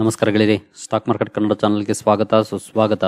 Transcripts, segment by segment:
ನಮಸ್ಕಾರ stock market Kannada ಚಾನಲ್ಗೆ ಸ್ವಾಗತ ಸುಸ್ವಾಗತ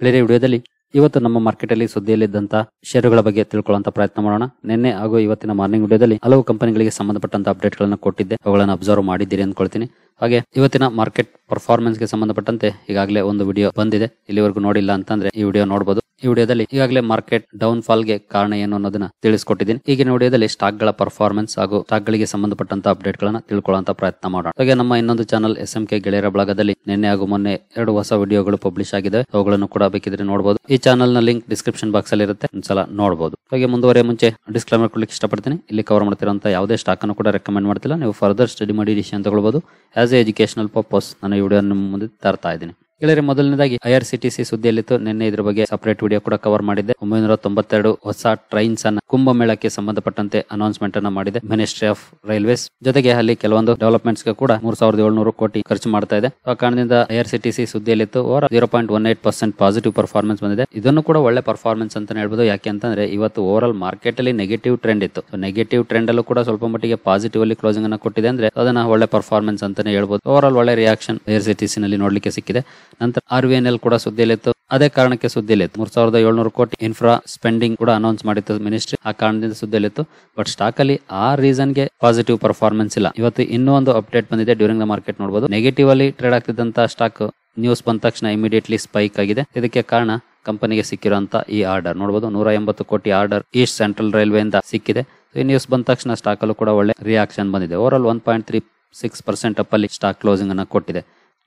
ಗೆಳೆಯರೆ ವಿಡಿಯೋದಲ್ಲಿ ಇವತ್ತು ನಮ್ಮ ಮಾರ್ಕೆಟಲ್ಲಿ ಸುದ್ದಿಯಲ್ಲಿದ್ದಂಥ ಷೇರುಗಳ ಬಗ್ಗೆ ತಿಳ್ಕೊಳ್ಳುವಂತ ಪ್ರಯತ್ನ ಮಾಡೋಣ ನಿನ್ನೆ ಹಾಗೂ ಇವತ್ತಿನ ಮಾರ್ನಿಂಗ್ ವಿಡಿಯೋದಲ್ಲಿ ಹಲವು ಕಂಪನಿಗಳಿಗೆ ಸಂಬಂಧಪಟ್ಟಂತ ಅಪ್ಡೇಟ್ಗಳನ್ನು ಕೊಟ್ಟಿದ್ದೆ ಅವುಗಳನ್ನು ಅಬ್ಸರ್ವ್ ಮಾಡಿದ್ದೀರಿ ಅಂದ್ಕೊಳ್ತೀನಿ ಹಾಗೆ ಇವತ್ತಿನ ಮಾರ್ಕೆಟ್ ಪರ್ಫಾರ್ಮೆನ್ಸ್ ಗೆ ಸಂಬಂಧಪಟ್ಟಂತೆ ಈಗಾಗಲೇ ಒಂದು ವಿಡಿಯೋ ಬಂದಿದೆ ಇಲ್ಲಿವರೆಗೂ ನೋಡಿಲ್ಲ ಅಂತಂದ್ರೆ ಈ ವಿಡಿಯೋ ನೋಡಬಹುದು ಈ ವಿಡಿಯೋದಲ್ಲಿ ಈಗಾಗಲೇ ಮಾರ್ಕೆಟ್ ಡೌನ್ ಫಾಲ್ ಗೆ ಕಾರಣ ಏನು ಅನ್ನೋದನ್ನ ತಿಳಿಸ್ಕೊಟ್ಟಿದ್ದೀನಿ ಈಗಿನ ವಿಡಿಯೋದಲ್ಲಿ ಸ್ಟಾಕ್ ಗಳ ಪರ್ಫಾರ್ಮೆನ್ಸ್ ಹಾಗೂ ಸ್ಟಾಕ್ ಗಳಿಗೆ ಸಂಬಂಧಪಟ್ಟಂತ ಅಪ್ಡೇಟ್ ಗಳನ್ನ ತಿಳ್ಕೊಳ್ಳುವಂತ ಪ್ರಯತ್ನ ಮಾಡೋಣ ಹಾಗೆ ನಮ್ಮ ಇನ್ನೊಂದು ಚಾನಲ್ ಎಸ್ ಎಂ ಕೆ ಗೆಳೆಯರ ಬಳಗದಲ್ಲಿ ನಿನ್ನೆ ಹಾಗೂ ಮೊನ್ನೆ ಎರಡು ಹೊಸ ವಿಡಿಯೋಗಳು ಪಬ್ಲಿಷ್ ಆಗಿದೆ ಅವುಗಳನ್ನು ಕೂಡ ಬೇಕಿದ್ರೆ ನೋಡಬಹುದು ಈ ಚಾನಲ್ ನ ಲಿಂಕ್ ಡಿಸ್ಕ್ರಿಪ್ಷನ್ ಬಾಕ್ಸ್ ಅಲ್ಲಿ ಇರುತ್ತೆ ಒಂದ್ಸಲ ನೋಡಬಹುದು ಹಾಗೆ ಮುಂದುವರೆ ಮುಂಚೆ ಡಿಸ್ಕ್ಲೈಮರ್ ಕೊಡ್ಲಿಕ್ಕೆ ಇಷ್ಟಪಡ್ತೀನಿ ಇಲ್ಲಿ ಕವರ್ ಮಾಡ್ತಿರುವಂತ ಯಾವುದೇ ಸ್ಟಾಕ್ ಅನ್ನು ಕೂಡ ರೆಕಮೆಂಡ್ ಮಾಡ್ತಿಲ್ಲ ನೀವು ಫರ್ದರ್ ಸ್ಟಡಿ ಮಾಡಿ ಡಿಸಿಷನ್ ತಗೊಳ್ಬಹುದು ಆಸ್ ಎ ಎಜುಕೇಷನಲ್ ಪರ್ಪಸ್ ನಾನು ಈ ವಿಡಿಯೋ ನಿಮ್ಮ ಮುಂದೆ ತರ್ತಾ ಇದ್ದೀನಿ ಗೆಳೆಯರೆ ಮೊದಲನೇದಾಗಿ ಐಆರ್ ಸಿ ಟಿ ಸಿ ಸುದ್ದಿಯಲ್ಲಿತ್ತು ನಿನ್ನೆ ಇದ್ರ ಬಗ್ಗೆ ಸಪರೇಟ್ ವಿಡಿಯೋ ಕೂಡ ಕವರ್ ಮಾಡಿದೆ ಒಂಬೈನೂರ ತೊಂಬತ್ತೆರಡು ಹೊಸ ಟ್ರೈನ್ಸ್ ಅನ್ನ ಕುಂಭಮೇಳಕ್ಕೆ ಸಂಬಂಧಪಟ್ಟಂತೆ ಅನೌನ್ಸ್ಮೆಂಟ್ ಅನ್ನ ಮಾಡಿದೆ ಮಿನಿಸ್ಟ್ರಿ ಆಫ್ ರೈಲ್ವೇಸ್ ಜೊತೆಗೆ ಅಲ್ಲಿ ಕೆಲವೊಂದು ಡೆವಲಪ್ಮೆಂಟ್ಸ್ ಕೂಡ ಮೂರ್ ಸಾವಿರದ ಏಳ್ನೂರು ಕೋಟಿ ಖರ್ಚು ಮಾಡ್ತಾ ಇದೆ ಆ ಕಾರಣದಿಂದ ಐಆರ್ ಸಿ ಟಿ ಸಿ ಸುದ್ದಿಯಲ್ಲಿತ್ತು over zero point one eight percent positive performance ಬಂದಿದೆ ಇದನ್ನು ಕೂಡ ಒಳ್ಳೆ ಪರ್ಫಾರ್ಮೆನ್ಸ್ ಅಂತ ಹೇಳ್ಬೋದು ಅಂತಂದ್ರೆ ಇವತ್ತು ಓವರ್ ಆಲ್ ಮಾರ್ಕೆಟ್ ಅಲ್ಲಿ ನೆಗೆಟಿವ್ ಟ್ರೆಂಡ್ ಇತ್ತು ನೆಗೆಟಿವ್ ಟ್ರೆಂಡ್ ಅಲ್ಲೂ ಕೂಡ ಸ್ವಲ್ಪ ಮಟ್ಟಿಗೆ ಪಾಸಿಟಿವ್ ಅಲ್ಲಿ ಕ್ಲೋಸಿಂಗ್ ಅನ್ನ ಕೊಟ್ಟಿದೆ ಅಂದ್ರೆ ಅದನ್ನ ಒಳ್ಳೆ ಪರ್ಫಾರ್ಮೆನ್ಸ್ ಅಂತಾನೆ ಹೇಳ್ಬೋದು ಓವರ್ ಆಲ್ ಒಳ್ಳೆ ರಿಯಾಕ್ಷನ್ ಐಆರ್ ಸಿ ನಲ್ಲಿ ನೋಡ್ಲಿಕ್ಕೆ ಸಿಕ್ಕಿದೆ ನಂತರ ಆರ್ ವಿ ಎನ್ ಎಲ್ ಕೂಡ ಸುದ್ದಿಯಲ್ಲಿತ್ತು ಅದೇ ಕಾರಣಕ್ಕೆ ಸುದ್ದಿಯಲ್ಲಿತ್ತು ಮೂರ್ ಸಾವಿರದ ಏಳ್ನೂರು ಕೋಟಿ ಇನ್ಫ್ರಾ ಸ್ಪೆಂಡಿಂಗ್ ಕೂಡ ಅನೌನ್ಸ್ ಮಾಡಿತ್ತು ಮಿನಿಸ್ಟ್ರಿ ಆ ಕಾರಣದಿಂದ ಸುದ್ದಿಯಲ್ಲಿತ್ತು ಬಟ್ ಸ್ಟಾಕ್ ಅಲ್ಲಿ ಆ ರೀಸನ್ ಗೆ ಪಾಸಿಟಿವ್ ಪರ್ಫಾರ್ಮೆನ್ಸ್ ಇಲ್ಲ ಇವತ್ತು ಇನ್ನೂ ಒಂದು ಅಪ್ಡೇಟ್ ಬಂದಿದೆ ಡ್ಯೂರಿಂಗ್ ದ ಮಾರ್ಕೆಟ್ ನೋಡಬಹುದು ನೆಗೆಟಿವ್ ಅಲ್ಲಿ ಟ್ರೇಡ್ ಆಗ್ತಿದ್ದಂತ ಸ್ಟಾಕ್ ನ್ಯೂಸ್ ಬಂದ ತಕ್ಷಣ ಇಮಿಡಿಯೇಟ್ಲಿ ಸ್ಪೈಕ್ ಆಗಿದೆ ಇದಕ್ಕೆ ಕಾರಣ ಕಂಪನಿಗೆ ಸಿಕ್ಕಿರುವಂತ ಈ ಆರ್ಡರ್ ನೋಡಬಹುದು ನೂರ ಎಂಬತ್ತು ಕೋಟಿ ಆರ್ಡರ್ ಈಸ್ಟ್ ಸೆಂಟ್ರಲ್ ರೈಲ್ವೆಯಿಂದ ಸಿಕ್ಕಿದೆ ಈ ನ್ಯೂಸ್ ಬಂದ ತಕ್ಷಣ ಸ್ಟಾಕ್ ಅಲ್ಲೂ ಕೂಡ ಒಳ್ಳೆ ರಿಯಾಕ್ಷನ್ ಬಂದಿದೆ overall one point three six percent up ಅಲ್ಲಿ ಸ್ಟಾಕ್ ಕ್ಲೋಸಿಂಗ್ ಅನ್ನು ಕೊಟ್ಟಿದೆ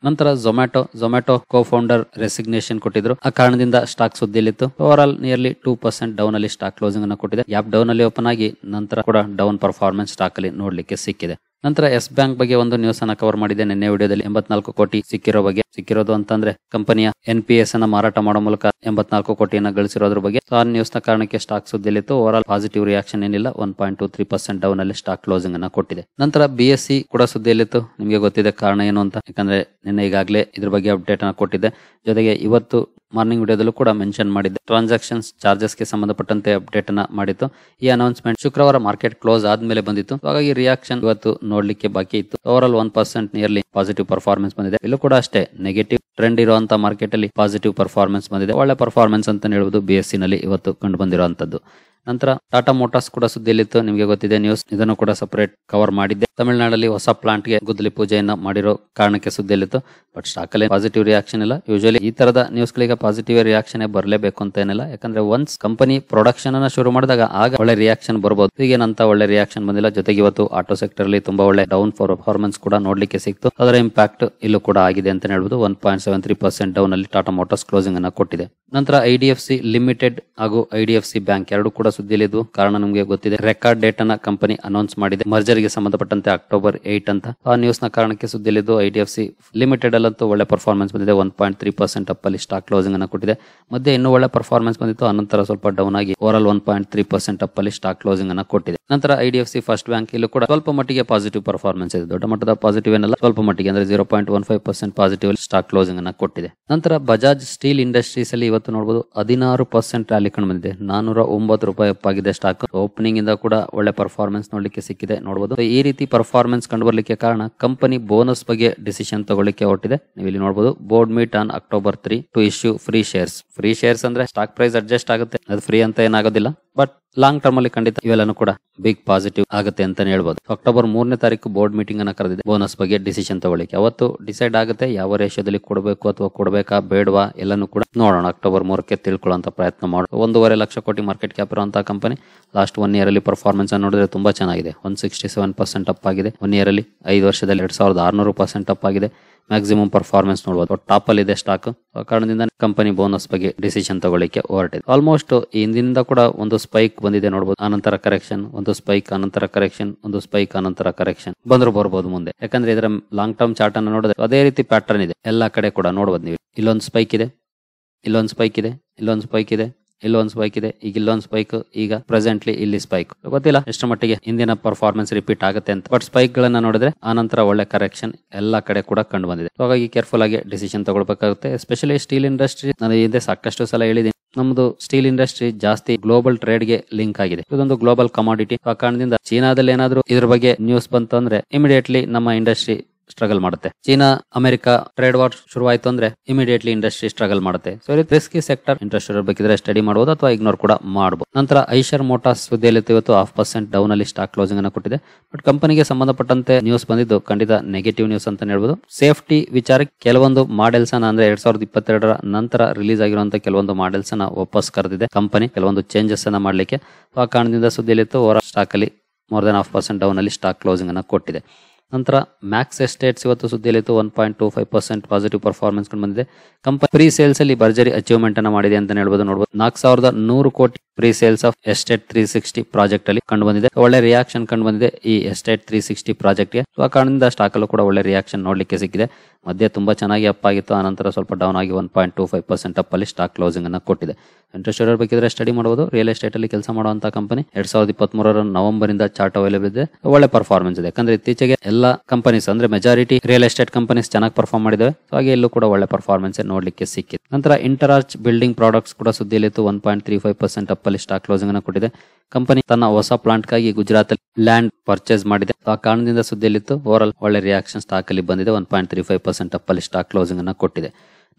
ನಂತರ Zomato Zomato co founder resignation ಕೊಟ್ಟಿದ್ರು ಆ ಕಾರಣದಿಂದ ಸ್ಟಾಕ್ ಸುದ್ದಿಲಿತ್ತು overall nearly two percent down ಅಲ್ಲಿ ಸ್ಟಾಕ್ ಕ್ಲೋಸಿಂಗ್ ಅನ್ನು ಕೊಟ್ಟಿದೆ ಯಾಪ್ ಡೌನ್ ಅಲ್ಲಿ ಓಪನ್ ಆಗಿ ನಂತರ ಕೂಡ ಡೌನ್ ಪರ್ಫಾರ್ಮೆನ್ಸ್ ಸ್ಟಾಕ್ ಅಲ್ಲಿ ನೋಡ್ಲಿಕ್ಕೆ ಸಿಕ್ಕಿದೆ ನಂತರ ಎಸ್ ಬ್ಯಾಂಕ್ ಬಗ್ಗೆ ಒಂದು ನ್ಯೂಸ್ ಅನ್ನ ಕವರ್ ಮಾಡಿದೆ ನಿನ್ನೆ ವಿಡಿಯೋದಲ್ಲಿ ಎಂಬತ್ನಾಲ್ಕು ಕೋಟಿ ಸಿಕ್ಕಿರೋ ಬಗ್ಗೆ ಸಿಕ್ಕಿರೋದು ಅಂತಂದ್ರೆ ಕಂಪನಿಯ ಎನ್ ಪಿ ಎಸ್ ಅನ್ನ ಮಾರಾಟ ಮಾಡೋ ಮೂಲಕ ಎಂಬತ್ನಾಲ್ಕು ಕೋಟಿಯನ್ನ ಗಳಿಸಿರೋದ್ರ ಬಗ್ಗೆ ಆ ನ್ಯೂಸ್ ನ ಕಾರಣಕ್ಕೆ ಸ್ಟಾಕ್ ಸುದ್ದಿಲಿತ್ತು ಓವರ್ ಆಲ್ ಪಾಸಿಟಿವ್ ರಿಯಾಕ್ಷನ್ ಏನಿಲ್ಲ one point two three percent down ಅಲ್ಲಿ ಸ್ಟಾಕ್ ಕ್ಲೋಸಿಂಗ್ ಅನ್ನ ಕೊಟ್ಟಿದೆ ನಂತರ ಬಿ ಎಸ್ ಸಿ ಕೂಡ ಸುದ್ದಿಯಲ್ಲಿತ್ತು ನಿಮಗೆ ಗೊತ್ತಿದೆ ಕಾರಣ ಏನು ಅಂತ ಯಾಕಂದ್ರೆ ನಿನ್ನೆ ಈಗಾಗಲೇ ಇದ್ರ ಬಗ್ಗೆ ಅಪ್ಡೇಟ್ ಅನ್ನ ಕೊಟ್ಟಿದೆ ಜೊತೆಗೆ ಇವತ್ತು ಮಾರ್ನಿಂಗ್ ವಿಡಿಯೋದಲ್ಲೂ ಕೂಡ ಮೆನ್ಷನ್ ಮಾಡಿದ್ದೆ ಟ್ರಾನ್ಸಾಕ್ಷನ್ಸ್ ಚಾರ್ಜಸ್ ಗೆ ಸಂಬಂಧಪಟ್ಟಂತೆ ಅಪ್ಡೇಟ್ ಅನ್ನ ಮಾಡಿತ್ತು ಈ ಅನೌನ್ಸ್ಮೆಂಟ್ ಶುಕ್ರವಾರ ಮಾರ್ಕೆಟ್ ಕ್ಲೋಸ್ ಆದ್ಮೇಲೆ ಬಂದಿತ್ತು ಹಾಗಾಗಿ ರಿಯಾಕ್ಷನ್ ಇವತ್ತು ನೋಡ್ಲಿಕ್ಕೆ ಬಾಕಿ ಇತ್ತು overall one percent nearly positive performance ಬಂದಿದೆ ಇಲ್ಲೂ ಕೂಡ ಅಷ್ಟೇ ನೆಗೆಟಿವ್ ಟ್ರೆಂಡ್ ಇರುವಂತ ಮಾರ್ಕೆಟ್ ಅಲ್ಲಿ ಪಾಸಿಟಿವ್ ಪರ್ಫಾರ್ಮೆನ್ಸ್ ಬಂದಿದೆ ಒಳ್ಳೆ ಪರ್ಫಾರ್ಮೆನ್ಸ್ ಅಂತ ಹೇಳುವುದು ಬಿ ನಲ್ಲಿ ಇವತ್ತು ಕಂಡು ಬಂದಿರುವಂತದ್ದು ನಂತರ ಟಾಟಾ ಮೋಟಾರ್ಸ್ ಕೂಡ ಸುದ್ದಿಯಲ್ಲಿತ್ತು ನಿಮಗೆ ಗೊತ್ತಿದೆ ನ್ಯೂಸ್ ಇದನ್ನು ಕೂಡ ಸಪರೇಟ್ ಕವರ್ ಮಾಡಿದ್ದೆ ತಮಿಳುನಾಡಲ್ಲಿ ಹೊಸ ಪ್ಲಾಂಟ್ ಗೆ ಗುದ್ದಲಿ ಪೂಜೆಯನ್ನು ಮಾಡಿರೋ ಕಾರಣಕ್ಕೆ ಸುದ್ದಿಯಲ್ಲಿತ್ತು ಬಟ್ ಸ್ಟಾಕ್ ಅಲ್ಲಿ ಪಾಸಿಟಿವ್ ರಿಯಾಕ್ಷನ್ ಇಲ್ಲ ಯೂಶಲಿ ಈ ತರದ ನ್ಯೂಸ್ ಗಳಿಗೆ ಪಾಸಿಟಿವ್ ರಿಯಾಕ್ಷನ್ ಬರಲೇಬೇಕು ಅಂತ ಏನಿಲ್ಲ ಯಾಕಂದ್ರೆ ಒನ್ಸ್ ಕಂಪನಿ ಪ್ರೊಡಕ್ಷನ್ ಅನ್ನ ಶುರು ಮಾಡಿದಾಗ ಆಗ ಒಳ್ಳೆ ರಿಯಾಕ್ಷನ್ ಬರಬಹುದು ಈಗೇನಂತ ಒಳ್ಳೆ ರಿಯಾಕ್ಷನ್ ಬಂದಿಲ್ಲ ಜೊತೆಗೆ ಇವತ್ತು ಆಟೋ ಸೆಕ್ಟರ್ ಅಲ್ಲಿ ತುಂಬಾ ಒಳ್ಳೆ ಡೌನ್ ಪರ್ಫಾರ್ಮೆನ್ಸ್ ಕೂಡ ನೋಡ್ಲಿಕ್ಕೆ ಸಿಕ್ತು ಅದರ ಇಂಪ್ಯಾಕ್ಟ್ ಇಲ್ಲೂ ಕೂಡ ಆಗಿದೆ ಅಂತ ಹೇಳ್ಬೋದು one point seven three percent down ಅಲ್ಲಿ ಟಾಟಾ ಮೋಟಾರ್ಸ್ ಕ್ಲೋಸಿಂಗ್ ಅನ್ನ ಕೊಟ್ಟಿದೆ ನಂತರ ಸಿ ಲಿಮಿಟೆಡ್ ಹಾಗೂ ಸಿ ಬ್ಯಾಂಕ್ ಎರಡು ಕೂಡ ಸುದ್ದಿಯಲ್ಲಿದ್ದು ಕಾರಣ ನಮಗೆ ಗೊತ್ತಿದೆ ರೆಕಾರ್ಡ್ ಡೇಟ್ ಅನ್ನ ಕಂಪನಿ ಅನೌನ್ಸ್ ಮಾಡಿದೆ ಮರ್ಜರ್ ಗೆ ಸಂಬಂಧಪಟ್ಟಂತೆ ಅಕ್ಟೋಬರ್ ಏಟ್ ಅಂತ ಆ ನ್ಯೂಸ್ ನ ಕಾರಣಕ್ಕೆ ಸುದ್ದಿಯಲ್ಲಿದ್ದು ಸಿ ಲಿಮಿಟೆಡ್ ಅಲ್ಲಂತೂ ಒಳ್ಳೆ ಪರ್ಫಾರ್ಮೆನ್ಸ್ ಬಂದಿದೆ one point three percent up ಅಲ್ಲಿ ಸ್ಟಾಕ್ ಕ್ಲೋಸಿಂಗ್ ಅನ್ನು ಕೊಟ್ಟಿದೆ ಮಧ್ಯೆ ಇನ್ನೂ ಒಳ್ಳೆ ಪರ್ಫಾರ್ಮೆನ್ಸ್ ಬಂದಿತ್ತು ಅನಂತರ ಸ್ವಲ್ಪ ಡೌನ್ ಆಗಿ overall one point three percent up ಅಲ್ಲಿ ಸ್ಟಾಕ್ ಕ್ಲೋಸಿಂಗ್ ಅನ್ನು ಕೊಟ್ಟಿದೆ ನಂತರ ಸಿ ಫಸ್ಟ್ ಬ್ಯಾಂಕ್ ಇಲ್ಲೂ ಕೂಡ ಸ್ವಲ್ಪ ಮಟ್ಟಿಗೆ ಪಾಸಿಟಿವ್ ಪರ್ಫಾರ್ಮೆನ್ಸ್ ಇದೆ ದೊಡ್ಡ ಮಟ್ಟದ ಪಾಸಿಟಿವ್ ಏನಲ್ಲ ಸ್ವಲ್ಪ ಮಟ್ಟಿಗೆ ಅಂದ್ರೆ zero point one five percent positive stock closing ಅನ್ನ ಕೊಟ್ಟಿದೆ ನಂತರ ಬಜಾಜ್ ಸ್ಟೀಲ್ ಇಂಡಸ್ಟ್ರೀಸ್ ಅಲ್ಲಿ ಇವತ್ತು ನೋಡಬಹುದು ಹದಿನಾರು ಪರ್ಸೆಂಟ್ ರ್ಯಾಲಿ ಕಂಡು ಬಂದಿದೆ ನಾನೂರ ಒಂಬತ್ತು ರೂಪಾಯಿ ಅಪ್ ಆಗಿದೆ ಸ್ಟಾಕ್ ಓಪನಿಂಗ್ ಇಂದ ಕೂಡ ಒಳ್ಳೆ ಪರ್ಫಾರ್ಮೆನ್ಸ್ ನೋಡಲಿಕ್ಕೆ ಸಿಕ್ಕಿದೆ ನೋಡಬಹುದು ಈ ರೀತಿ ಪರ್ಫಾರ್ಮೆನ್ಸ್ ಕಂಡು ಬರಲಿಕ್ಕೆ ಕಾರಣ ಕಂಪನಿ ಬೋನಸ್ ಬಗ್ಗೆ ಡಿಸಿಷನ್ ತಗೊಳ್ಳಿಕ್ಕೆ ಹೊರಟಿದೆ ನೀವು ಇಲ್ಲಿ ನೋಡಬಹುದು board meet on October three to issue free shares free shares ಅಂದ್ರೆ ಸ್ಟಾಕ್ ಪ್ರೈಸ್ ಅಡ್ಜಸ್ಟ್ ಆಗುತ್ತೆ ಅದು ಫ್ರೀ ಅಂತ ಏನಾಗೋದಿಲ್ಲ ಬಟ್ ಲಾಂಗ್ ಟರ್ಮ್ ಅಲ್ಲಿ ಖಂಡಿತ ಇವೆಲ್ಲನೂ ಕೂಡ ಬಿಗ್ ಪಾಸಿಟಿವ್ ಆಗುತ್ತೆ ಅಂತಾನೆ ಹೇಳ್ಬೋದು ಅಕ್ಟೋಬರ್ ಮೂರನೇ ತಾರೀಕು ಬೋರ್ಡ್ ಮೀಟಿಂಗ್ ಅನ್ನ ಕರೆದಿದೆ ಬೋನಸ್ ಬಗ್ಗೆ ಡಿಸಿಷನ್ ತಗೊಳ್ಳಿಕ್ಕೆ ಅವತ್ತು ಡಿಸೈಡ್ ಆಗುತ್ತೆ ಯಾವ ರೇಷ್ಯಾದಲ್ಲಿ ಕೊಡಬೇಕು ಅಥವಾ ಕೊಡಬೇಕಾ ಬೇಡವಾ ಎಲ್ಲನೂ ಕೂಡ ನೋಡೋಣ ಅಕ್ಟೋಬರ್ ಮೂರಕ್ಕೆ ತಿಳ್ಕೊಳ್ಳೋಂತ ಪ್ರಯತ್ನ ಮಾಡೋಣ ಒಂದೂವರೆ ಲಕ್ಷ ಕೋಟಿ ಮಾರ್ಕೆಟ್ ಕ್ಯಾಪ್ ಇರುವಂತಹ ಕಂಪನಿ ಲಾಸ್ಟ್ ಒನ್ ಇಯರ್ ಅಲ್ಲಿ ಪರ್ಫಾರ್ಮೆನ್ಸ್ ನೋಡಿದ್ರೆ ತುಂಬಾ ಚೆನ್ನಾಗಿದೆ one sixty seven percent up ಆಗಿದೆ ಒನ್ ಇಯರ್ ಅಲ್ಲಿ ಐದು ವರ್ಷದಲ್ಲಿ ಎರಡ್ ಸಾವಿರದ ಆರ್ನೂರು ಪರ್ಸೆಂಟ್ ಅಪ್ ಆಗಿದೆ ಮ್ಯಾಕ್ಸಿಮಮ್ ಪರ್ಫಾರ್ಮೆನ್ಸ್ ನೋಡಬಹುದು ಟಾಪ್ ಅಲ್ಲಿ ಇದೆ ಸ್ಟಾಕ್ ಕಾರಣದಿಂದ ಕಂಪನಿ ಬೋನಸ್ ಬಗ್ಗೆ ಡಿಸಿಷನ್ ತಗೊಳ್ಳಿಕ್ಕೆ ಹೊರಟಿದೆ ಆಲ್ಮೋಸ್ಟ್ ಹಿಂದಿಂದ ಕೂಡ ಒಂದು ಸ್ಪೈಕ್ ಬಂದಿದೆ ನೋಡಬಹುದು ಆನಂತರ ಕರೆಕ್ಷನ್ ಒಂದು ಸ್ಪೈಕ್ ಅನಂತರ ಕರೆಕ್ಷನ್ ಒಂದು ಸ್ಪೈಕ್ ಅನಂತರ ಕರೆಕ್ಷನ್ ಬಂದ್ರು ಬರಬಹುದು ಮುಂದೆ ಯಾಕಂದ್ರೆ ಇದರ ಲಾಂಗ್ ಟರ್ಮ್ ಚಾರ್ಟ್ ಅನ್ನು ನೋಡಿದ್ರೆ ಅದೇ ರೀತಿ ಪ್ಯಾಟರ್ನ್ ಇದೆ ಎಲ್ಲಾ ಕಡೆ ಕೂಡ ನೋಡಬಹುದು ನೀವು ಇಲ್ಲೊಂದು ಸ್ಪೈಕ್ ಇದೆ ಇಲ್ಲೊಂದು ಸ್ಪೈಕ್ ಇದೆ ಇಲ್ಲೊಂದು ಸ್ಪೈಕ್ ಇದೆ ಇಲ್ಲೊಂದು ಸ್ಪೈಕ್ ಇದೆ ಈಗ ಇಲ್ಲೊಂದು ಸ್ಪೈಕ್ ಈಗ ಪ್ರೆಸೆಂಟ್ಲಿ ಇಲ್ಲಿ ಸ್ಪೈಕ್ ಗೊತ್ತಿಲ್ಲ ಎಷ್ಟು ಮಟ್ಟಿಗೆ ಹಿಂದಿನ ಪರ್ಫಾರ್ಮೆನ್ಸ್ ರಿಪೀಟ್ ಆಗುತ್ತೆ ಅಂತ ಬಟ್ ಸ್ಪೈಕ್ ಗಳನ್ನ ನೋಡಿದ್ರೆ ಆನಂತರ ಒಳ್ಳೆ ಕರೆಕ್ಷನ್ ಎಲ್ಲಾ ಕಡೆ ಕೂಡ ಕಂಡು ಬಂದಿದೆ ಹಾಗಾಗಿ ಕೇರ್ಫುಲ್ ಆಗಿ ಡಿಸಿಷನ್ ತಗೊಳ್ಬೇಕಾಗುತ್ತೆ ಎಸ್ಪೆಷಲಿ ಸ್ಟೀಲ್ ಇಂಡಸ್ಟ್ರಿ ನಾನು ಹಿಂದೆ ಸಾಕಷ್ಟು ಸಲ ಹೇಳಿದ್ದೀನಿ ನಮ್ದು ಸ್ಟೀಲ್ ಇಂಡಸ್ಟ್ರಿ ಜಾಸ್ತಿ ಗ್ಲೋಬಲ್ ಟ್ರೇಡ್ ಗೆ ಲಿಂಕ್ ಆಗಿದೆ ಇದೊಂದು ಗ್ಲೋಬಲ್ ಕಮಾಡಿಟಿ ಆ ಕಾರಣದಿಂದ ಚೀನಾದಲ್ಲಿ ಏನಾದ್ರು ಇದ್ರ ಬಗ್ಗೆ ನ್ಯೂಸ್ ಬಂತು ಅಂದ್ರೆ ಇಮಿಡಿಯೇಟ್ಲಿ ನಮ್ಮ ಇಂಡಸ್ಟ್ರಿ ಸ್ಟ್ರಗಲ್ ಮಾಡುತ್ತೆ ಚೀನಾ ಅಮೆರಿಕ ಟ್ರೇಡ್ ವಾರ್ ಶುರುವಾಯಿತು ಅಂದ್ರೆ ಇಮಿಡಿಯೇಟ್ಲಿ ಇಂಡಸ್ಟ್ರಿ ಸ್ಟ್ರಗಲ್ ಮಾಡುತ್ತೆ ಸೊ ರಿಸ್ಕಿ ಸೆಕ್ಟರ್ ಇಂಟ್ರೆಸ್ಟ್ ಇರಬೇಕಿದ್ರೆ ಸ್ಟಡಿ ಮಾಡಬಹುದು ಅಥವಾ ಇಗ್ನೋರ್ ಕೂಡ ಮಾಡಬಹುದು ನಂತರ ಐಶರ್ ಮೋಟಾರ್ಸ್ ಸುದ್ದಿಯಲ್ಲಿ ಇವತ್ತು ಹಾಫ್ ಪರ್ಸೆಂಟ್ ಡೌನ್ ಅಲ್ಲಿ ಸ್ಟಾಕ್ ಕ್ಲೋಸಿಂಗ್ ಅನ್ನು ಕೊಟ್ಟಿದೆ ಬಟ್ ಕಂಪನಿಗೆ ಸಂಬಂಧಪಟ್ಟಂತೆ ನ್ಯೂಸ್ ಬಂದಿದ್ದು ಖಂಡಿತ ನೆಗೆಟಿವ್ ನ್ಯೂಸ್ ಅಂತ ಹೇಳ್ಬೋದು ಸೇಫ್ಟಿ ವಿಚಾರ ಕೆಲವೊಂದು ಮಾಡೆಲ್ಸ್ ಅನ್ನ ಅಂದ್ರೆ ಎರಡ್ ಸಾವಿರದ ಇಪ್ಪತ್ತೆರಡರ ನಂತರ ರಿಲೀಸ್ ಆಗಿರುವಂತಹ ಕೆಲವೊಂದು ಮಾಡೆಲ್ಸ್ ಅನ್ನ ವಾಪಸ್ ಕರೆದಿದೆ ಕಂಪನಿ ಕೆಲವೊಂದು ಚೇಂಜಸ್ ಅನ್ನ ಮಾಡ್ಲಿಕ್ಕೆ ಆ ಕಾರಣದಿಂದ ಸುದ್ದಿಯಲ್ಲಿತ್ತು ಓವರ್ ಸ್ಟಾಕ್ ಅಲ್ಲಿ more than half percent down ಅಲ್ಲಿ ಸ್ಟಾಕ್ ಕ್ಲೋಸಿಂಗ್ ಅನ್ನು ಕೊಟ್ಟಿದೆ ನಂತರ ಮ್ಯಾಕ್ಸ್ ಎಸ್ಟೇಟ್ಸ್ ಇವತ್ತು ಸುದ್ದಿಯಲ್ಲಿತ್ತು one point two five percent positive performance ಕಂಡು ಬಂದಿದೆ ಕಂಪನಿ ಪ್ರೀ ಸೇಲ್ಸ್ ಅಲ್ಲಿ ಭರ್ಜರಿ ಅಚೀವ್ಮೆಂಟ್ ಅನ್ನು ಮಾಡಿದೆ ಅಂತ ಹೇಳ್ಬೋದು ನೋಡಬಹುದು ನಾಲ್ಕು ಸಾವಿರದ ನೂರು ಕೋಟಿ pre sales of estate three sixty project ಅಲ್ಲಿ ಕಂಡು ಬಂದಿದೆ ಒಳ್ಳೆ ರಿಯಾಕ್ಷನ್ ಕಂಡು ಬಂದಿದೆ ಈ ಎಸ್ಟೇಟ್ ತ್ರೀ ಸಿಕ್ಸ್ಟಿ ಪ್ರಾಜೆಕ್ಟ್ ಗೆ ಆ ಕಾರಣದಿಂದ ಸ್ಟಾಕ್ ಅಲ್ಲೂ ಕೂಡ ಒಳ್ಳೆ ರಿಯಾಕ್ಷನ್ ನೋಡ್ಲಿಕ್ಕೆ ಸಿಕ್ಕಿದೆ ಮಧ್ಯೆ ತುಂಬಾ ಚೆನ್ನಾಗಿ ಅಪ್ ಆಗಿತ್ತು ಆನಂತರ ಸ್ವಲ್ಪ ಡೌನ್ ಆಗಿ one point two five percent up ಅಲ್ಲಿ ಸ್ಟಾಕ್ ಕ್ಲೋಸಿಂಗ್ ಅನ್ನು ಕೊಟ್ಟಿದೆ ಇಂಟ್ರೆಸ್ಟ್ ಇರೋರ್ ಬೇಕಿದ್ರೆ ಸ್ಟಡಿ ಮಾಡಬಹುದು ರಿಯಲ್ ಎಸ್ಟೇಟ್ ಅಲ್ಲಿ ಕೆಲಸ ಮಾಡುವಂತಹ ಕಂಪನಿ ಎರಡ್ ಸಾವಿರದ ಇಪ್ಪತ್ಮೂರರ ನವೆಂಬರ್ ಇಂದ ಚಾರ್ಟ್ ಅವೈಲೇಬಲ್ ಇದೆ ಒಳ್ಳೆ ಪರ್ಫಾರ್ಮೆನ್ಸ್ ಇದೆ ಯಾಕಂದ್ರೆ ಇತ್ತೀಚೆಗೆ ಎಲ್ಲ ಕಂಪನೀಸ್ ಅಂದ್ರೆ ಮೆಜಾರಿಟಿ ರಿಯಲ್ ಎಸ್ಟೇಟ್ ಕಂಪನೀಸ್ ಚೆನ್ನಾಗಿ ಪರ್ಫಾರ್ಮ್ ಮಾಡಿದವೆ ಹಾಗೆ ಇಲ್ಲೂ ಕೂಡ ಒಳ್ಳೆ ಪರ್ಫಾರ್ಮೆನ್ಸ್ ನೋಡ್ಲಿಕ್ಕೆ ಸಿಕ್ಕಿದೆ ನಂತರ ಆರ್ಚ್ ಬಿಲ್ಡಿಂಗ್ ಪ್ರಾಡಕ್ಟ್ಸ್ ಕೂಡ ಸುದ್ದಿಯಲ್ಲಿತ್ತು one point three five percent up ಅಲ್ಲಿ ಸ್ಟಾಕ್ ಕ್ಲೋಸಿಂಗ್ ಅನ್ನು ಕೊಟ್ಟಿದೆ ಕಂಪನಿ ತನ್ನ ಹೊಸ ಪ್ಲಾಂಟ್ ಗಾಗಿ ಗುಜರಾತ್ ಲ್ಯಾಂಡ್ ಪರ್ಚೇಸ್ ಮಾಡಿದೆ ಆ ಕಾರಣದಿಂದ ಸುದ್ದಿಯಲ್ಲಿತ್ತು ಓವರ್ ಆಲ್ ಒಳ್ಳೆ ರಿಯಾಕ್ಷನ್ ಸ್ಟಾಕ್ ಅಲ್ಲಿ ಬಂದಿದೆ one point three five percent up ಅಲ್ಲಿ ಸ್ಟಾಕ್ ಕ್ಲೋಸಿಂಗ್ ಅನ್ನು ಕೊಟ್ಟಿದೆ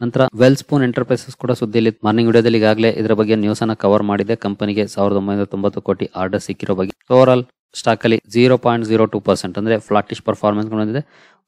ನಂತರ ವೆಲ್ ಸ್ಪೂನ್ ಎಂಟರ್ಪ್ರೈಸಸ್ ಕೂಡ ಸುದ್ದಿಯಲ್ಲಿ ಮಾರ್ನಿಂಗ್ ವಿಡಿಯೋದಲ್ಲಿ ಈಗಾಗಲೇ ಇದರ ಬಗ್ಗೆ ನ್ಯೂಸ್ ಅನ್ನು ಕವರ್ ಮಾಡಿದೆ ಕಂಪನಿಗೆ ಸಾವಿರದ ಒಂಬೈನೂರ ತೊಂಬತ್ತು ಕೋಟಿ ಆರ್ಡರ್ ಸಿಕ್ಕಿರೋ ಬಗ್ಗೆ ಓವರ್ ಆಲ್ ಸ್ಟಾಕ್ ಅಲ್ಲಿ zero point zero two percent ಅಂದ್ರೆ ಫ್ಲಾಟಿಶ್ ಪರ್ಫಾರ್ಮೆನ್ಸ್ ಬಂದಿದೆ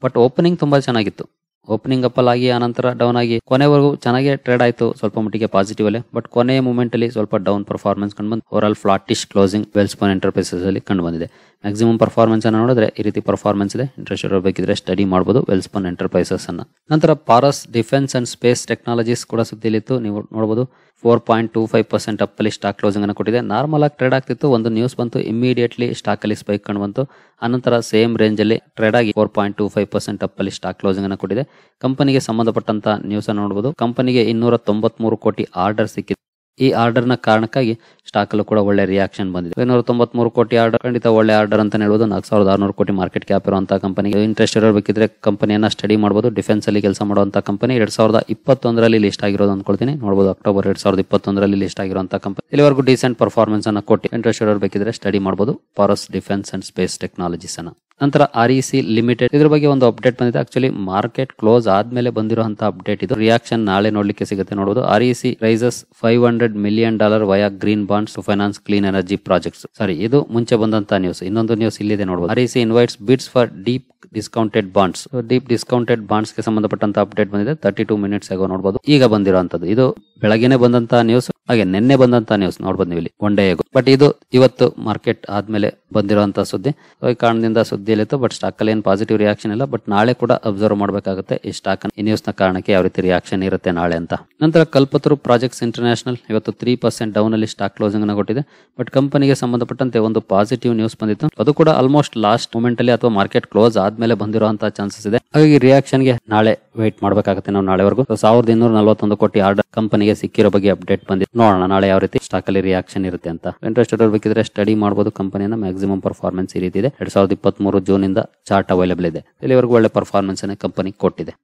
ಬಟ್ ಓಪನಿಂಗ್ ತುಂಬಾ ಚೆನ್ನಾಗಿತ್ತು ಓಪನಿಂಗ್ ಅಪ್ ಆಗಿ ಆನಂತರ ಡೌನ್ ಆಗಿ ಕೊನೆವರೆಗೂ ಚೆನ್ನಾಗಿ ಟ್ರೇಡ್ ಆಯಿತು ಸ್ವಲ್ಪ ಮಟ್ಟಿಗೆ ಪಾಸಿಟಿವ್ ಅಲ್ಲಿ ಬಟ್ ಕೊನೆಯ ಮೂಮೆಂಟ್ ಅಲ್ಲಿ ಸ್ವಲ್ಪ ಡೌನ್ ಪರ್ಫಾರ್ಮೆನ್ಸ್ ಕಂಡು ಬಂದು over all flattish closing Welspun Enterprises ಅಲ್ಲಿ ಕಂಡು ಬಂದಿದೆ ಮ್ಯಾಕ್ಸಿಮಮ್ ಪರ್ಫಾರ್ಮೆನ್ಸ್ ಅನ್ನು ನೋಡಿದ್ರೆ ಈ ರೀತಿ ಪರ್ಫಾರ್ಮೆನ್ಸ್ ಇದೆ ಇಂಟ್ರೆಸ್ಟ್ ಇರಬೇಕಿದ್ರೆ ಸ್ಟಡಿ ಮಾಡಬಹುದು ವೆಲ್ಸ್ಪನ್ ಎಂಟರ್ಪ್ರೈಸಸ್ ಅನ್ನ ನಂತರ Paras Defence and Space Technologies ಕೂಡ ಸುದ್ದಿಲಿತ್ತು ನೀವು ನೋಡಬಹುದು four point two five percent ಅಪ್ಪಲ್ಲಿ ಸ್ಟಾಕ್ ಕ್ಲೋಸಿಂಗ್ ಅನ್ನು ಕೊಟ್ಟಿದೆ ನಾರ್ಮಲ್ ಆಗಿ ಟ್ರೇಡ್ ಆಗ್ತಿತ್ತು ಒಂದು ನ್ಯೂಸ್ ಬಂತು ಇಮಿಡಿಯೇಟ್ಲಿ ಸ್ಟಾಕ್ ಅಲ್ಲಿ ಸ್ಪೈಕ್ ಕಂಡು ಬಂತು ಅನಂತರ ಸೇಮ್ ರೇಂಜ್ ಅಲ್ಲಿ ಟ್ರೇಡ್ ಆಗಿ four point two five percent ಅಪ್ಪಲ್ಲಿ ಸ್ಟಾಕ್ ಕ್ಲೋಸಿಂಗ್ ಅನ್ನು ಕೊಟ್ಟಿದೆ ಕಂಪನಿಗೆ ಸಂಬಂಧಪಟ್ಟಂತ ನ್ಯೂಸ್ ಅನ್ನು ನೋಡಬಹುದು ಕಂಪನಿಗೆ ಇನ್ನೂರ ತೊಂಬತ್ಮೂರು ಕೋಟಿ ಆರ್ಡರ್ ಸಿಕ್ಕಿದೆ ಈ ಆರ್ಡರ್ನ ಕಾರಣಕ್ಕಾಗಿ ಸ್ಟಾಕಲ್ಲೂ ಕೂಡ ಒಳ್ಳೆ ರಿಯಾಕ್ಷನ್ ಬಂದಿದೆ ಐನೂರ ತೊಂಬತ್ಮೂರು ಕೋಟಿ ಆರ್ಡರ್ ಖಂಡಿತ ಒಳ್ಳೆ ಆರ್ಡರ್ ಅಂತ ಹೇಳ್ಬೋದು ನಾಲ್ಕು ಸಾವಿರದ ಆರುನೂರು ಕೋಟಿ ಮಾರ್ಕೆಟ್ ಕ್ಯಾಪ್ ಇರುವಂತಹ ಕಂಪನಿ ಇಂಟ್ರೆಸ್ಟ್ ಇರಬೇಕಿದ್ರೆ ಕಂಪನಿಯನ್ನ ಸ್ಟಡಿ ಮಾಡಬಹುದು ಡಿಫೆನ್ಸ್ ಅಲ್ಲಿ ಕೆಲಸ ಮಾಡುವಂತಹ ಕಂಪನಿ ಎರಡ್ ಸಾವಿರದ ಇಪ್ಪತ್ತೊಂದರಲ್ಲಿ ಲಿಸ್ಟ್ ಆಗಿರೋದು ಅನ್ಕೊಳ್ತೀನಿ ನೋಡಬಹುದು ಅಕ್ಟೋಬರ್ ಎರಡ್ ಸಾವಿರದ ಇಪ್ಪತ್ತೊಂದರಲ್ಲಿ ಲಿಸ್ಟ್ ಆಗಿರುವಂತಹ ಕಂಪನಿ ಇಲ್ಲಿವರೆಗೂ ಡೀಸೆಂಟ್ ಪರ್ಫಾರ್ಮೆನ್ಸ್ ಅನ್ನ ಕೊಟ್ಟು ಇಂಟ್ರೆಸ್ಟ್ ಇರಬೇಕಿದ್ರೆ ಸ್ಟಡಿ ಮಾಡಬಹುದು Paras Defence and Space Technologies ಅನ್ನ ನಂತರ ಆರ್ ಇ ಸಿ ಲಿಮಿಟೆಡ್ ಇದ್ರ ಬಗ್ಗೆ ಒಂದು ಅಪ್ಡೇಟ್ ಬಂದಿದೆ ಆಕ್ಚುಲಿ ಮಾರ್ಕೆಟ್ ಕ್ಲೋಸ್ ಆದ್ಮೇಲೆ ಬಂದಿರುವಂತಹ ಅಪ್ಡೇಟ್ ಇದು ರಿಯಾಕ್ಷನ್ ನಾಳೆ ನೋಡ್ಲಿಕ್ಕೆ ಸಿಗುತ್ತೆ ನೋಡಬಹುದು R E C rises five hundred million dollar via green bonds to finance clean energy projects sorry ಇದು ಮುಂಚೆ ಬಂದಂತಹ ನ್ಯೂಸ್ ಇನ್ನೊಂದು ನ್ಯೂಸ್ ಇಲ್ಲಿದೆ ನೋಡಬಹುದು R E invites bids for deep discounted bonds deep discounted bonds ಗೆ ಸಂಬಂಧಪಟ್ಟಂತ ಅಪ್ಡೇಟ್ ಬಂದಿದೆ thirty two minutes ಆಗೋ ನೋಡಬಹುದು ಈಗ ಬಂದಿರುವಂತದ್ದು ಇದು ಬೆಳಗ್ಗೆನೆ ಬಂದಂತ ನ್ಯೂಸ್ ಹಾಗೆ ನಿನ್ನೆ ಬಂದಂತ ನ್ಯೂಸ್ ನೋಡ್ಬೋದು ನೀವು ಇಲ್ಲಿ ಒನ್ ಡೇ ಬಟ್ ಇದು ಇವತ್ತು ಮಾರ್ಕೆಟ್ ಆದ್ಮೇಲೆ ಬಂದಿರುವಂತಹ ಸುದ್ದಿ ಈ ಕಾರಣದಿಂದ ಇತ್ತು ಬಟ್ ಸ್ಟಾಕ್ ಅಲ್ಲಿ ಏನು ಪಾಸಿಟಿವ್ ರಿಯಾಕ್ಷನ್ ಇಲ್ಲ ಬಟ್ ನಾಳೆ ಕೂಡ ಅಬ್ಸರ್ವ್ ಮಾಡಬೇಕಾಗುತ್ತೆ ಈ ಸ್ಟಾಕ್ ಈ ನ್ಯೂಸ್ ನ ಕಾರಣಕ್ಕೆ ಯಾವ ರೀತಿ ರಿಯಾಕ್ಷನ್ ಇರುತ್ತೆ ನಾಳೆ ಅಂತ ನಂತರ ಕಲ್ಪತರು ಪ್ರಾಜೆಕ್ಟ್ಸ್ ಇಂಟರ್ನ್ಯಾಷನಲ್ ಇವತ್ತು ತ್ರೀ ಪರ್ಸೆಂಟ್ ಡೌನ್ ಅಲ್ಲಿ ಸ್ಟಾಕ್ ಕ್ಲೋಸಿಂಗ್ ನ ಕೊಟ್ಟಿದೆ ಬಟ್ ಕಂಪನಿಗೆ ಸಂಬಂಧಪಟ್ಟಂತೆ ಒಂದು ಪಾಸಿಟಿವ್ ನ್ಯೂಸ್ ಬಂದಿತ್ತು ಅದು ಕೂಡ ಆಲ್ಮೋಸ್ಟ್ ಲಾಸ್ಟ್ ಮೂಮೆಂಟ್ ಅಲ್ಲಿ ಅಥವಾ ಮಾರ್ಕೆಟ್ ಕ್ಲೋಸ್ ಆದ್ಮೇಲೆ ಬಂದಿರುವಂತಹ ಚಾನ್ಸಸ್ ಇದೆ ಹಾಗಾಗಿ ರಿಯಾಕ್ಷನ್ ಗೆ ನಾಳೆ ವೇಟ್ ಮಾಡಬೇಕಾಗುತ್ತೆ ನಾವು ನಾಳೆವರೆಗೂ ಸಾವಿರದ ಇನ್ನೂರ ನಲವತ್ತೊಂದು ಕೋಟಿ ಆರ್ಡರ್ ಕಂಪನಿ ನನಗೆ ಸಿಕ್ಕಿರೋ ಬಗ್ಗೆ ಅಪ್ಡೇಟ್ ಬಂದಿದೆ ನೋಡೋಣ ನಾಳೆ ಯಾವ ರೀತಿ ಸ್ಟಾಕ್ ಅಲ್ಲಿ ರಿಯಾಕ್ಷನ್ ಇರುತ್ತೆ ಅಂತ ಇಂಟ್ರೆಸ್ಟೆಡ್ ಬೇಕಿದ್ರೆ ಸ್ಟಡಿ ಮಾಡಬಹುದು ಕಂಪನಿಯ ಮ್ಯಾಕ್ಸಿಮಮ್ ಪರ್ಫಾರ್ಮೆನ್ಸ್ ಈ ರೀತಿ ಇದೆ ಎರಡ್ ಸಾವಿರದ ಇಪ್ಪತ್ತ್ ಮೂರು ಜೂನ್ ಇಂದ ಚಾರ್ಟ್ ಅವೈಲೇಬಲ್ ಇದೆ ಇಲ್ಲಿವರೆಗೂ ಒಳ್ಳೆ ಪರ್ಫಾರ್ಮೆನ್ಸ್ ಅನ್ನ ಕಂಪನಿ ಕೊಟ್ಟಿದೆ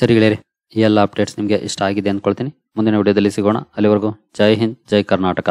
ಸರಿ ಗೆಳೆಯರಿ ಈ ಎಲ್ಲ ಅಪ್ಡೇಟ್ಸ್ ನಿಮಗೆ ಇಷ್ಟ ಆಗಿದೆ ಅನ್ಕೊಳ್ತೀನಿ ಮುಂದಿನ ವಿಡಿಯೋದಲ್ಲಿ ಸಿಗೋಣ ಅಲ್ಲಿವರೆಗೂ ಜೈ ಹಿಂದ್ ಜೈ ಕರ್ನಾಟಕ